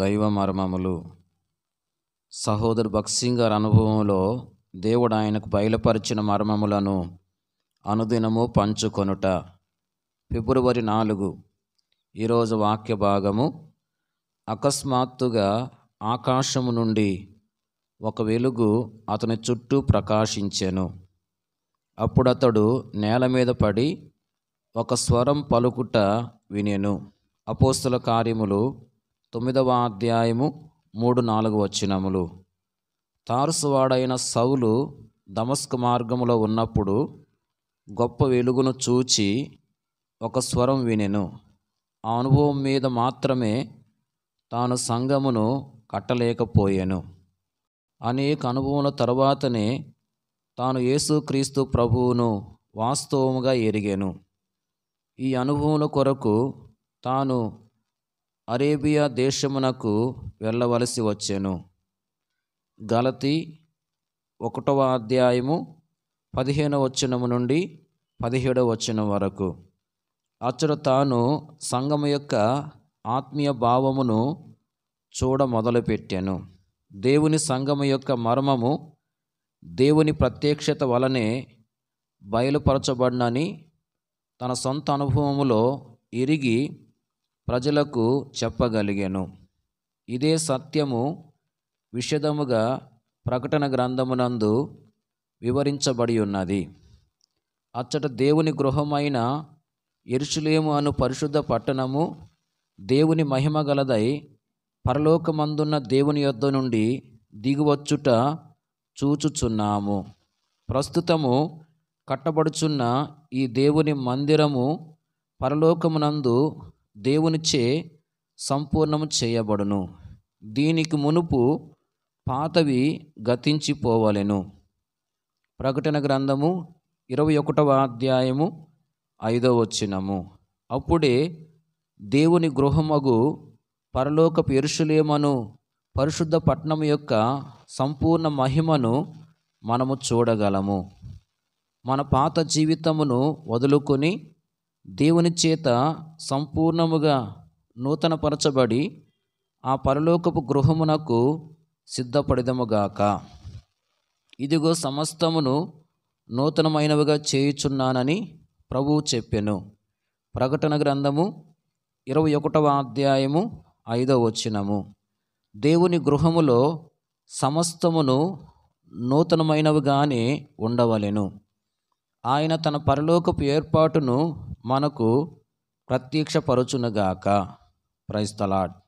దైవ మర్మములు సహోదరు భక్సింగ్ గారి అనుభవంలో దేవుడు ఆయనకు బయలుపరిచిన మర్మములను అనుదినము పంచుకొనుట ఫిబ్రవరి నాలుగు ఈరోజు వాక్య భాగము అకస్మాత్తుగా ఆకాశము నుండి ఒక వెలుగు అతని చుట్టూ ప్రకాశించెను అప్పుడతడు నేల మీద పడి ఒక స్వరం పలుకుట వినెను అపోస్తుల కార్యములు తొమ్మిదవ అధ్యాయము మూడు నాలుగు వచ్చినములు తారసువాడైన సౌలు దమస్క మార్గములో ఉన్నప్పుడు గొప్ప వెలుగును చూచి ఒక స్వరం వినెను ఆ అనుభవం మీద మాత్రమే తాను సంగమును కట్టలేకపోయాను అనేక అనుభవముల తర్వాతనే తాను యేసుక్రీస్తు ప్రభువును వాస్తవముగా ఎరిగాను ఈ అనుభవముల కొరకు తాను అరేబియా దేశమునకు వెళ్ళవలసి వచ్చెను గలతి ఒకటవ అధ్యాయము పదిహేనవ వచనము నుండి పదిహేడవ వచనం వరకు అచ్చడు తాను సంఘము యొక్క ఆత్మీయ భావమును చూడ మొదలుపెట్టాను దేవుని సంఘము యొక్క మర్మము దేవుని ప్రత్యక్షత వలనే బయలుపరచబడినని తన సొంత అనుభవములో ఇరిగి ప్రజలకు చెప్పగలిగాను ఇదే సత్యము విషదముగా ప్రకటన గ్రంథమునందు వివరించబడి ఉన్నది అచ్చట దేవుని గృహమైన ఎరుషులేము అను పరిశుద్ధ పట్టణము దేవుని మహిమ గలదై పరలోకమందున్న దేవుని యొద్ద నుండి దిగువచ్చుట చూచుచున్నాము ప్రస్తుతము కట్టబడుచున్న ఈ దేవుని మందిరము పరలోకమునందు దేవునిచే సంపూర్ణము చేయబడును దీనికి మునుపు పాతవి గతించిపోవలెను ప్రకటన గ్రంథము ఇరవై ఒకటవ అధ్యాయము ఐదవ వచ్చినము అప్పుడే దేవుని గృహమగు పరలోక పెరుషులేమను పరిశుద్ధ పట్నం యొక్క సంపూర్ణ మహిమను మనము చూడగలము మన పాత జీవితమును వదులుకొని దేవుని చేత సంపూర్ణముగా నూతనపరచబడి ఆ పరలోకపు గృహమునకు సిద్ధపడదముగాక ఇదిగో సమస్తమును నూతనమైనవిగా చేయుచున్నానని ప్రభువు చెప్పెను ప్రకటన గ్రంథము ఇరవై ఒకటవ అధ్యాయము ఐదవ వచ్చినము దేవుని గృహములో సమస్తమును నూతనమైనవిగానే ఉండవలెను ఆయన తన పరలోకపు ఏర్పాటును మనకు ప్రత్యక్షపరచునుగాక ప్రైస్తలాడ్